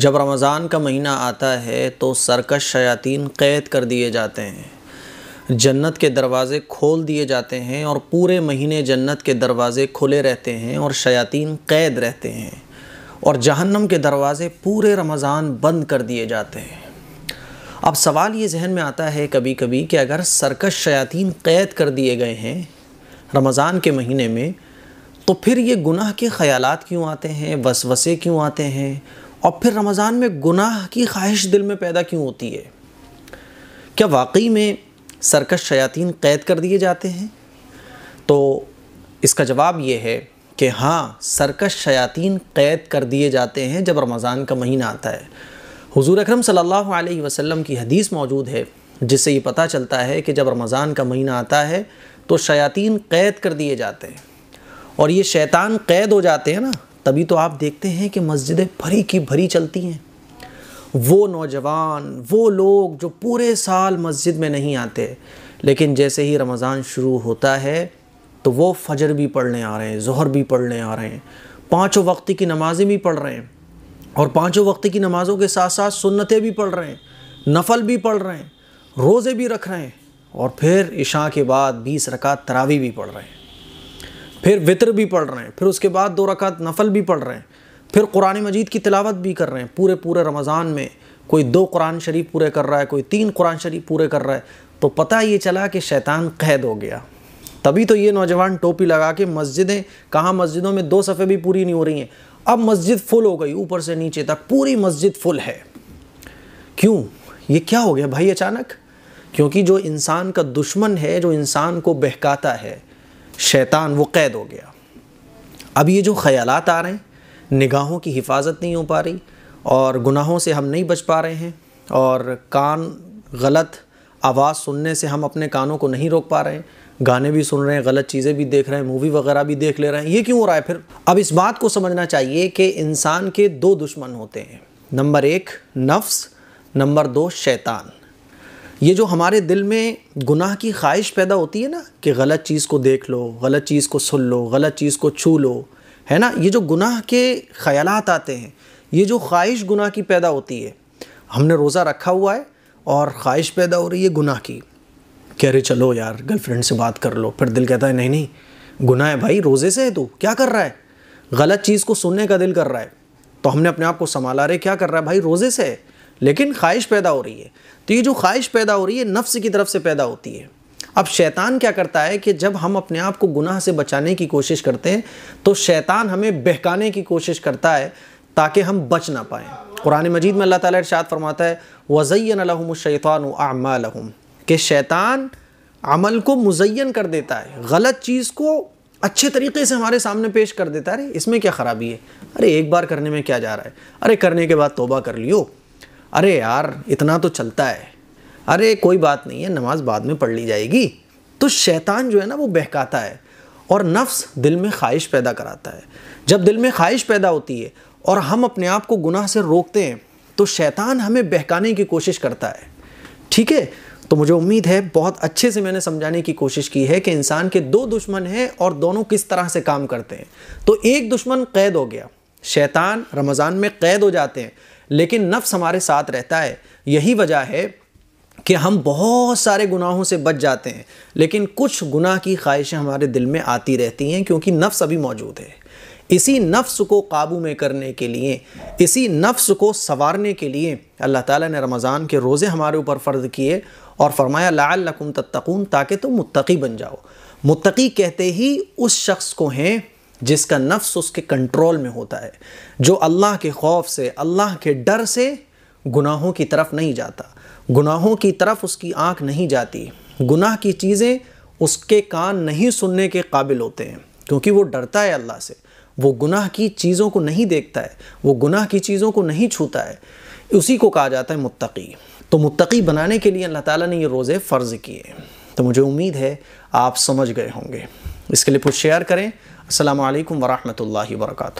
जब रमज़ान का महीना आता है तो सरकश शयातीन क़ैद कर दिए जाते हैं जन्नत के दरवाज़े खोल दिए जाते हैं और पूरे महीने जन्नत के दरवाज़े खुले रहते हैं और शयातीन क़ैद रहते हैं और जहन्नम के दरवाज़े पूरे रमज़ान बंद कर दिए जाते हैं अब सवाल ये जहन में आता है कभी कभी कि अगर सरकश शयातीन क़ैद कर दिए गए हैं रमज़ान के महीने में तो फिर ये गुनाह के ख़्यालात क्यों आते हैं वसवसे क्यों आते हैं और फिर रमज़ान में गुनाह की ख्वाहिश दिल में पैदा क्यों होती है क्या वाकई में सरकश शयातीन कैद कर दिए जाते हैं तो इसका जवाब ये है कि हाँ सरकश शयातीन कैद कर दिए जाते हैं जब रमज़ान का महीना आता है हुजूर अकरम सल्लल्लाहु अलैहि वसल्लम की हदीस मौजूद है जिससे ये पता चलता है कि जब रमज़ान का महीना आता है तो शयातीन कैद कर दिए जाते हैं और ये शैतान कैद हो जाते हैं ना तभी तो आप देखते हैं कि मस्जिदें भरी की भरी चलती हैं वो नौजवान वो लोग जो पूरे साल मस्जिद में नहीं आते लेकिन जैसे ही रमज़ान शुरू होता है तो वो फजर भी पढ़ने आ रहे हैं जहर भी पढ़ने आ रहे हैं पाँचों वक्त की नमाज़ें भी पढ़ रहे हैं और पाँचों वक्त की नमाज़ों के साथ साथ सुन्नतें भी पढ़ रहे हैं नफल भी पढ़ रहे हैं रोज़े भी रख रहे हैं और फिर इशा के बाद बीस रकात तरावी भी पढ़ रहे हैं फिर वितर भी पढ़ रहे हैं फिर उसके बाद दो रकात नफल भी पढ़ रहे हैं फिर कुरान मजीद की तिलावत भी कर रहे हैं पूरे पूरे रमज़ान में कोई दो कुरान शरीफ पूरे कर रहा है कोई तीन कुरान शरीफ पूरे कर रहा है तो पता ये चला कि शैतान कैद हो गया तभी तो ये नौजवान टोपी लगा के मस्जिदें कहाँ मस्जिदों में दो सफ़े भी पूरी नहीं हो रही हैं अब मस्जिद फुल हो गई ऊपर से नीचे तक पूरी मस्जिद फुल है क्यों ये क्या हो गया भाई अचानक क्योंकि जो इंसान का दुश्मन है जो इंसान को बहकाता है शैतान वो कैद हो गया अब ये जो ख्याल आ रहे हैं निगाहों की हिफाजत नहीं हो पा रही और गुनाहों से हम नहीं बच पा रहे हैं और कान गलत आवाज़ सुनने से हम अपने कानों को नहीं रोक पा रहे हैं गाने भी सुन रहे हैं गलत चीज़ें भी देख रहे हैं मूवी वगैरह भी देख ले रहे हैं ये क्यों हो रहा है फिर अब इस बात को समझना चाहिए कि इंसान के दो दुश्मन होते हैं नंबर एक नफ्स नंबर दो शैतान ये जो हमारे दिल में गुनाह की ख्वाहिश पैदा होती है ना कि गलत चीज़ को देख लो गलत चीज़ को सुन लो गलत चीज़ को छू लो है ना ये जो गुनाह के ख्याल आते हैं ये जो ख्वाहिश गुनाह की पैदा होती है हमने रोज़ा रखा हुआ है और ख्वाहिश पैदा हो रही है गुनाह की कह रहे चलो यार गर्लफ्रेंड से बात कर लो फिर दिल कहता है नहीं नहीं गुनाह है भाई रोज़े से है तू क्या कर रहा है गलत चीज़ को सुनने का दिल कर रहा है तो हमने अपने आप को संभाला रहे क्या कर रहा है भाई रोज़े से है लेकिन ख्वाहिश पैदा हो रही है तो ये जो ख्वाहिश पैदा हो रही है नफ्स की तरफ से पैदा होती है अब शैतान क्या करता है कि जब हम अपने आप को गुनाह से बचाने की कोशिश करते हैं तो शैतान हमें बहकाने की कोशिश करता है ताकि हम बच ना पाएँ कुरान मजीद में अल्लाह ताला इरशाद फरमाता है वज़ैनशैतान आमालहम कि शैतान अमल को मुजैन कर देता है गलत चीज़ को अच्छे तरीके से हमारे सामने पेश कर देता है अरे इसमें क्या ख़राबी है अरे एक बार करने में क्या जा रहा है अरे करने के बाद तोबा कर लियो अरे यार इतना तो चलता है अरे कोई बात नहीं है नमाज बाद में पढ़ ली जाएगी तो शैतान जो है ना वो बहकाता है और नफ्स दिल में ख्वाहिश पैदा कराता है जब दिल में ख्वाहिश पैदा होती है और हम अपने आप को गुनाह से रोकते हैं तो शैतान हमें बहकाने की कोशिश करता है ठीक है तो मुझे उम्मीद है बहुत अच्छे से मैंने समझाने की कोशिश की है कि इंसान के दो दुश्मन हैं और दोनों किस तरह से काम करते हैं तो एक दुश्मन कैद हो गया शैतान रमज़ान में कैद हो जाते हैं लेकिन नफ्स हमारे साथ रहता है यही वजह है कि हम बहुत सारे गुनाहों से बच जाते हैं लेकिन कुछ गुनाह की ख्वाहिशें हमारे दिल में आती रहती हैं क्योंकि नफ्स अभी मौजूद है इसी नफ्स को काबू में करने के लिए इसी नफ्स को संवारने के लिए अल्लाह ताला ने रमज़ान के रोज़े हमारे ऊपर फ़र्ज़ किए और फरमाया लाकुम तत्तकून ताकि तुम मुत्तकी बन जाओ मुत्तकी कहते ही उस शख्स को हैं जिसका नफ्स उसके कंट्रोल में होता है जो अल्लाह के खौफ से अल्लाह के डर से गुनाहों की तरफ नहीं जाता गुनाहों की तरफ उसकी आंख नहीं जाती गुनाह की चीज़ें उसके कान नहीं सुनने के काबिल होते हैं क्योंकि वो डरता है अल्लाह से वो गुनाह की चीज़ों को नहीं देखता है वो गुनाह की चीज़ों को नहीं छूता है उसी को कहा जाता है मुत्तकी तो मुत्तकी बनाने के लिए अल्लाह ताला ने ये रोज़े फ़र्ज़ किए तो मुझे उम्मीद है आप समझ गए होंगे इसके लिए कुछ शेयर करें अल्लाम वरहमल वर्का